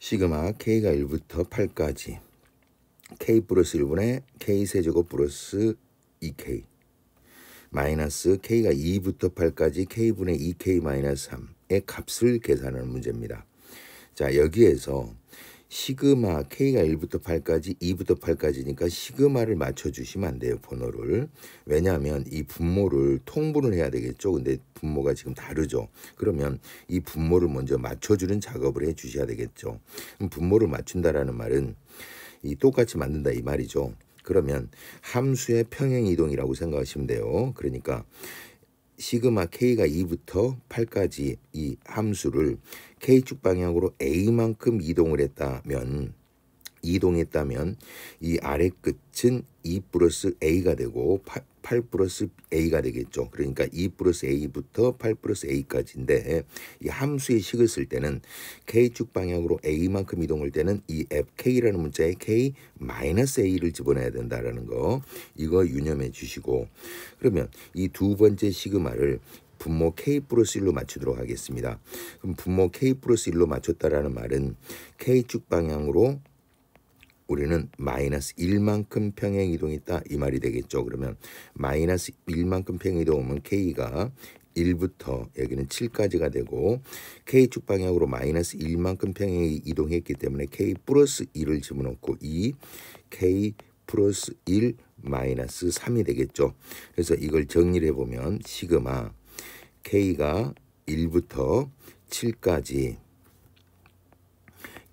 시그마 k가 1부터 8까지 k 플러스 1분의 k 세제곱 플러스 2k 마이너스 k가 2부터 8까지 k분의 2k 마이너스 3의 값을 계산하는 문제입니다. 자 여기에서 시그마 K가 1부터 8까지 2부터 8까지니까 시그마를 맞춰주시면 안 돼요. 번호를. 왜냐하면 이 분모를 통분을 해야 되겠죠. 근데 분모가 지금 다르죠. 그러면 이 분모를 먼저 맞춰주는 작업을 해주셔야 되겠죠. 분모를 맞춘다라는 말은 이 똑같이 만든다 이 말이죠. 그러면 함수의 평행이동이라고 생각하시면 돼요. 그러니까 시그마 K가 2부터 8까지 이 함수를 K축 방향으로 A만큼 이동을 했다면 이동했다면 이 아래 끝은 2 e 플러스 a가 되고 8, 8 플러스 a가 되겠죠. 그러니까 2 e 플러스 a부터 8 플러스 a까지인데 이 함수의 식을 쓸 때는 k축 방향으로 a만큼 이동할 때는 이 fk라는 문자에 k 마이너스 a를 집어넣어야 된다라는 거 이거 유념해 주시고 그러면 이 두 번째 시그마를 분모 k 플러스 1로 맞추도록 하겠습니다. 그럼 분모 k 플러스 1로 맞췄다라는 말은 k축 방향으로 우리는 마이너스 1만큼 평행 이동이 있다 이 말이 되겠죠. 그러면 마이너스 1만큼 평행 이동하면 k가 1부터 여기는 7까지가 되고 k축 방향으로 마이너스 1만큼 평행 이동했기 때문에 k 플러스 1을 집어넣고 2 k 플러스 1 마이너스 3이 되겠죠. 그래서 이걸 정리를 해보면 시그마 k가 1부터 7까지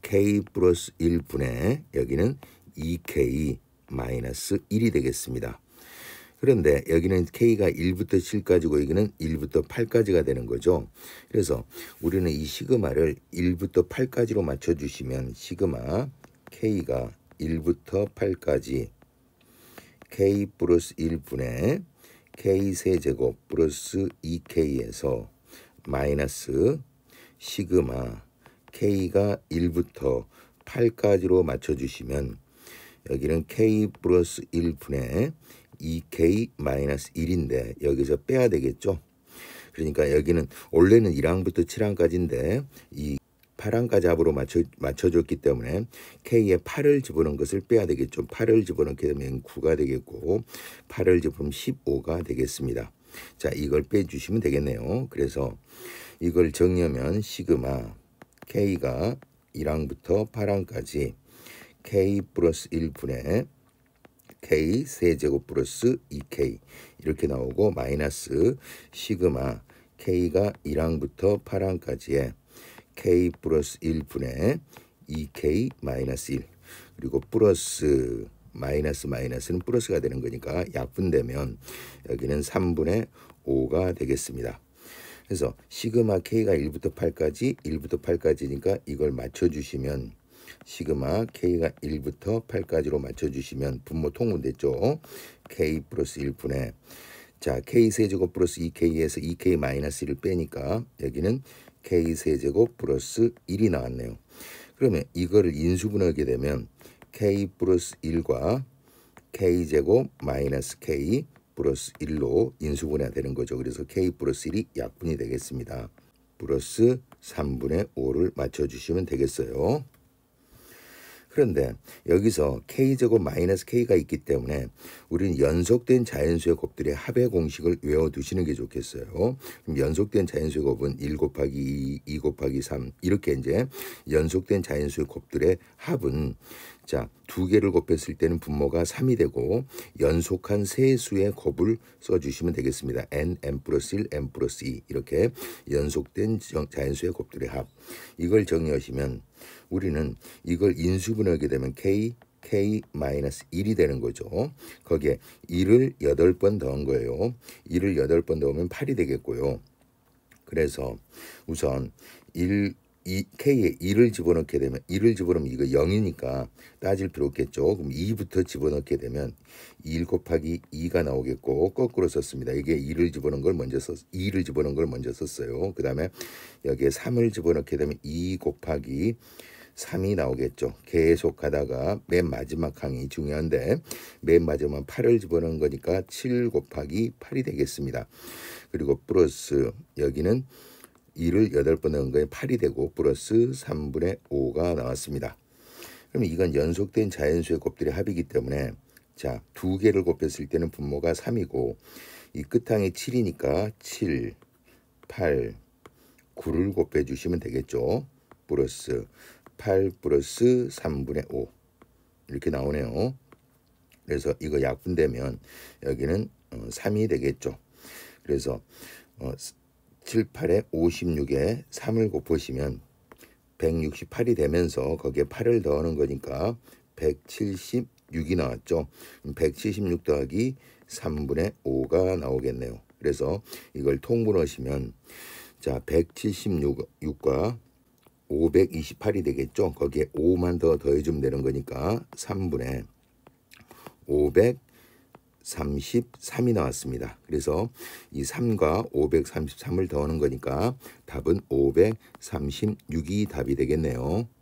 k 플러스 1분의 여기는 2k 마이너스 1이 되겠습니다. 그런데 여기는 k가 1부터 7까지고 여기는 1부터 8까지가 되는 거죠. 그래서 우리는 이 시그마를 1부터 8까지로 맞춰주시면 시그마 k가 1부터 8까지 k 플러스 1분의 k세제곱 플러스 2k에서 마이너스 시그마 k가 1부터 8까지로 맞춰주시면 여기는 k 플러스 1분의 2k 마이너스 1인데 여기서 빼야 되겠죠. 그러니까 여기는 원래는 1항부터 7항까지인데 이 8항까지 합으로 맞춰, 맞춰줬기 때문에 K에 8을 집어넣은 것을 빼야 되겠죠. 8을 집어넣게 되면 9가 되겠고 8을 집으면 15가 되겠습니다. 자 이걸 빼주시면 되겠네요. 그래서 이걸 정리하면 시그마 K가 1항부터 8항까지 K 플러스 1분의 K 세제곱 플러스 2K 이렇게 나오고 마이너스 시그마 K가 1항부터 8항까지의 K 플러스 1분의 2K 마이너스 1 그리고 플러스 마이너스 마이너스는 플러스가 되는 거니까 약분되면 여기는 3분의 5가 되겠습니다. 그래서 시그마 K가 1부터 8까지 1부터 8까지니까 이걸 맞춰주시면 시그마 K가 1부터 8까지로 맞춰주시면 분모 통분 됐죠. K 플러스 1분의 자 K세제곱 플러스 2K에서 2K 마이너스 1을 빼니까 여기는 K세제곱 플러스 1이 나왔네요. 그러면 이거를 인수분하게 되면 K 플러스 1과 K제곱 마이너스 K 플러스 1로 인수분해 되는 거죠. 그래서 K 플러스 1이 약분이 되겠습니다. 플러스 3분의 5를 맞춰주시면 되겠어요. 그런데 여기서 k제곱 마이너스 k가 있기 때문에 우리는 연속된 자연수의 곱들의 합의 공식을 외워두시는 게 좋겠어요. 그럼 연속된 자연수의 곱은 1 곱하기 2, 2 곱하기 3 이렇게 이제 연속된 자연수의 곱들의 합은 자, 두 개를 곱했을 때는 분모가 3이 되고 연속한 세수의 곱을 써주시면 되겠습니다. n, n 플러스 1, n 플러스 2 이렇게 연속된 자연수의 곱들의 합. 이걸 정리하시면 우리는 이걸 인수분해하게 되면 k, k 1이 되는 거죠. 거기에 1을 8번 더한 거예요. 1을 8번 더하면 8이 되겠고요. 그래서 우선 1이 K에 2를 집어넣게 되면 2를 집어넣으면 이거 0이니까 따질 필요 없겠죠. 그럼 2부터 집어넣게 되면 1 곱하기 2가 나오겠고 거꾸로 썼습니다. 이게 2를 집어넣은 걸 먼저 썼 2를 집어넣은 걸 먼저 썼어요. 그 다음에 여기에 3을 집어넣게 되면 2 곱하기 3이 나오겠죠. 계속 하다가맨 마지막 항이 중요한데 맨 마지막 8을 집어넣은 거니까 7 곱하기 8이 되겠습니다. 그리고 플러스 여기는 2를 8번 넣은 거에 8이 되고 플러스 3분의 5가 나왔습니다. 그럼 이건 연속된 자연수의 곱들의 합이기 때문에 자, 두 개를 곱했을 때는 분모가 3이고 이 끝항이 7이니까 7, 8, 9를 곱해 주시면 되겠죠. 플러스 8 플러스 3분의 5 이렇게 나오네요. 그래서 이거 약분되면 여기는 3이 어, 되겠죠. 그래서 어, 78에 56에 3을 곱하시면 168이 되면서 거기에 8을 더하는 거니까 176이 나왔죠. 176 더하기 3분의 5가 나오겠네요. 그래서 이걸 통분하시면 자 176과 528이 되겠죠. 거기에 5만 더 더해주면 되는 거니까 3분의 500 533이 나왔습니다. 그래서 이 3과 533을 더하는 거니까 답은 536이 답이 되겠네요.